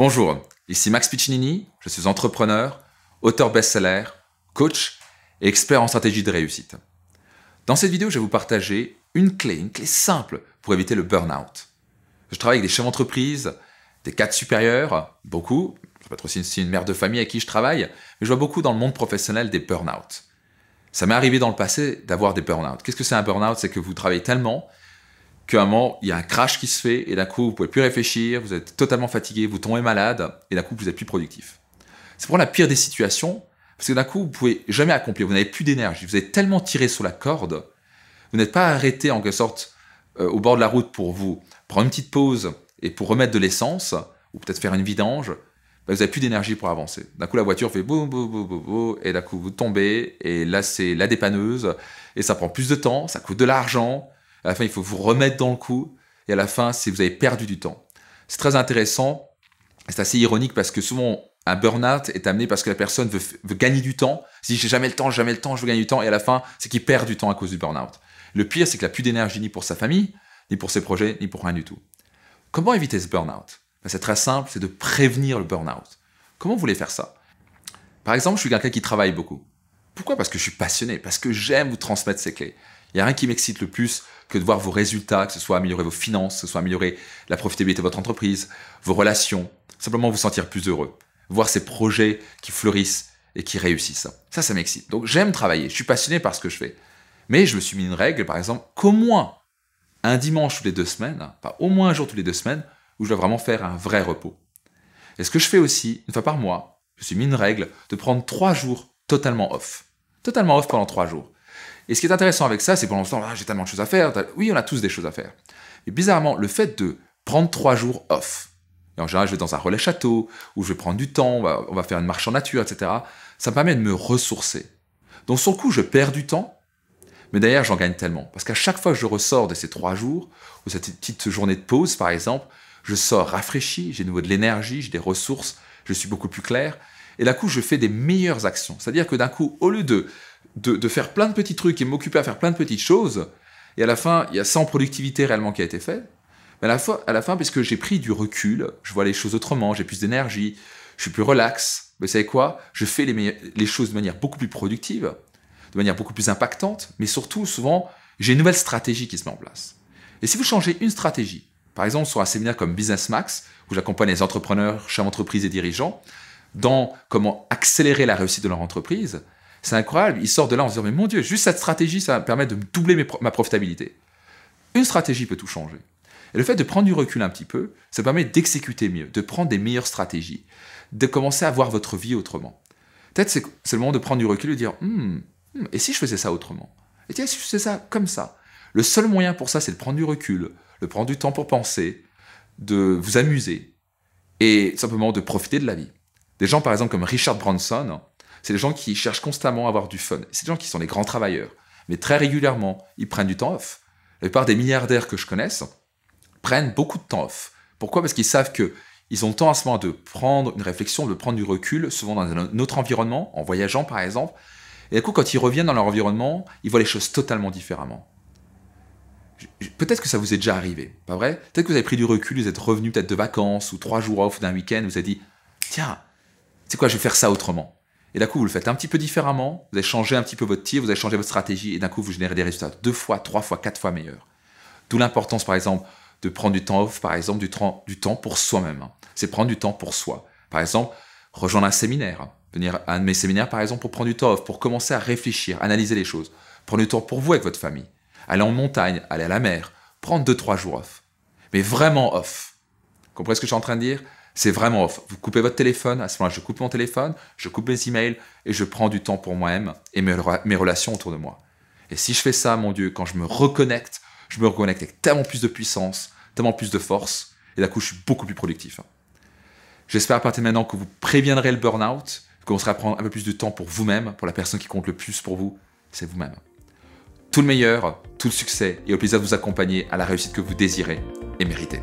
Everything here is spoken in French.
Bonjour, ici Max Piccinini, je suis entrepreneur, auteur best-seller, coach et expert en stratégie de réussite. Dans cette vidéo, je vais vous partager une clé, une clé simple pour éviter le burn-out. Je travaille avec des chefs d'entreprise, des cadres supérieurs, beaucoup, ça peut être aussi une, une mère de famille à qui je travaille, mais je vois beaucoup dans le monde professionnel des burn-out. Ça m'est arrivé dans le passé d'avoir des burn-out. Qu'est-ce que c'est un burn-out C'est que vous travaillez tellement qu'à un moment, il y a un crash qui se fait, et d'un coup, vous pouvez plus réfléchir, vous êtes totalement fatigué, vous tombez malade, et d'un coup, vous êtes plus productif. C'est pour la pire des situations, parce que d'un coup, vous pouvez jamais accomplir, vous n'avez plus d'énergie, vous êtes tellement tiré sur la corde, vous n'êtes pas arrêté en quelque sorte euh, au bord de la route pour vous prendre une petite pause et pour remettre de l'essence, ou peut-être faire une vidange, ben, vous n'avez plus d'énergie pour avancer. D'un coup, la voiture fait boum, boum, boum, boum, boum, et d'un coup, vous tombez, et là, c'est la dépanneuse, et ça prend plus de temps, ça coûte de l'argent, à la fin, il faut vous remettre dans le coup. Et à la fin, si vous avez perdu du temps. C'est très intéressant. C'est assez ironique parce que souvent, un burn-out est amené parce que la personne veut, gagner du temps. Si j'ai jamais le temps, jamais le temps, je veux gagner du temps. Et à la fin, c'est qu'il perd du temps à cause du burn-out. Le pire, c'est qu'il n'a plus d'énergie ni pour sa famille, ni pour ses projets, ni pour rien du tout. Comment éviter ce burn-out ben, C'est très simple, c'est de prévenir le burn-out. Comment vous voulez faire ça Par exemple, je suis quelqu'un qui travaille beaucoup. Pourquoi Parce que je suis passionné, parce que j'aime vous transmettre ces clés. Il n'y a rien qui m'excite le plus que de voir vos résultats, que ce soit améliorer vos finances, que ce soit améliorer la profitabilité de votre entreprise, vos relations, simplement vous sentir plus heureux, voir ces projets qui fleurissent et qui réussissent. Ça, ça m'excite. Donc j'aime travailler, je suis passionné par ce que je fais. Mais je me suis mis une règle, par exemple, qu'au moins un dimanche tous les deux semaines, hein, pas au moins un jour tous les deux semaines, où je dois vraiment faire un vrai repos. Et ce que je fais aussi, une fois par mois, je me suis mis une règle de prendre trois jours totalement off. Totalement off pendant trois jours. Et ce qui est intéressant avec ça, c'est pendant ce temps, ah, j'ai tellement de choses à faire. Oui, on a tous des choses à faire. Mais bizarrement, le fait de prendre trois jours off, et en général, je vais dans un relais château, où je vais prendre du temps, on va, faire une marche en nature, etc., ça me permet de me ressourcer. Donc, sur le coup, je perds du temps, mais d'ailleurs, j'en gagne tellement. Parce qu'à chaque fois que je ressors de ces trois jours, ou cette petite journée de pause, par exemple, je sors rafraîchi, j'ai de nouveau de l'énergie, j'ai des ressources, je suis beaucoup plus clair. Et d'un coup, je fais des meilleures actions. C'est-à-dire que d'un coup, au lieu de de, faire plein de petits trucs et m'occuper à faire plein de petites choses. Et à la fin, il y a 100 productivité réellement qui a été faite. Mais à la, fin, à la puisque j'ai pris du recul, je vois les choses autrement, j'ai plus d'énergie, je suis plus relax. Mais vous savez quoi Je fais les, les choses de manière beaucoup plus productive, de manière beaucoup plus impactante, mais surtout, souvent, j'ai une nouvelle stratégie qui se met en place. Et si vous changez une stratégie, par exemple sur un séminaire comme Business Max, où j'accompagne les entrepreneurs, chefs d'entreprise et dirigeants, dans comment accélérer la réussite de leur entreprise, c'est incroyable. Il sort de là en se disant, mais mon Dieu, juste cette stratégie, ça permet me de doubler ma profitabilité. Une stratégie peut tout changer. Et le fait de prendre du recul un petit peu, ça permet d'exécuter mieux, de prendre des meilleures stratégies, de commencer à voir votre vie autrement. Peut-être c'est, le moment de prendre du recul et de dire, hmm, hmm, et si je faisais ça autrement Et si je faisais ça comme ça Le seul moyen pour ça, c'est de prendre du recul, de prendre du temps pour penser, de vous amuser et simplement de profiter de la vie. Des gens, par exemple, comme Richard Branson, c'est les gens qui cherchent constamment à avoir du fun. C'est des gens qui sont les grands travailleurs. Mais très régulièrement, ils prennent du temps off. La plupart des milliardaires que je connaisse prennent beaucoup de temps off. Pourquoi Parce qu'ils savent que ils ont le temps à ce moment de prendre une réflexion, de prendre du recul, souvent dans un autre environnement, en voyageant par exemple. Et du coup, quand ils reviennent dans leur environnement, ils voient les choses totalement différemment. Peut-être que ça vous est déjà arrivé, pas vrai Peut-être que vous avez pris du recul, vous êtes revenu peut-être de vacances ou trois jours off d'un week-end, vous avez dit Tiens, c'est quoi, je vais faire ça autrement. Et d'un coup, vous le faites un petit peu différemment, vous avez changé un petit peu votre tir, vous avez changé votre stratégie, et d'un coup, vous générez des résultats deux fois, trois fois, quatre fois meilleurs. D'où l'importance, par exemple, de prendre du temps off, par exemple, du, temps, du temps pour soi-même. Hein. C'est prendre du temps pour soi. Par exemple, rejoindre un séminaire. Hein. Venir à un de mes séminaires, par exemple, pour prendre du temps off, pour commencer à réfléchir, analyser les choses. Prendre du temps pour vous avec votre famille. Aller en montagne, aller à la mer. Prendre deux, trois jours off. Mais vraiment off. Vous comprenez ce que je suis en train de dire c'est vraiment off. Vous coupez votre téléphone. À ce moment-là, je coupe mon téléphone, je coupe mes emails et je prends du temps pour moi-même et mes, relations autour de moi. Et si je fais ça, mon Dieu, quand je me reconnecte, je me reconnecte avec tellement plus de puissance, tellement plus de force, et d'un coup, je suis beaucoup plus productif. J'espère à partir de maintenant que vous préviendrez le burn-out, que vous commencerez prendre un peu plus de temps pour vous-même, pour la personne qui compte le plus pour vous, c'est vous-même. Tout le meilleur, tout le succès, et au plaisir de vous accompagner à la réussite que vous désirez et méritez.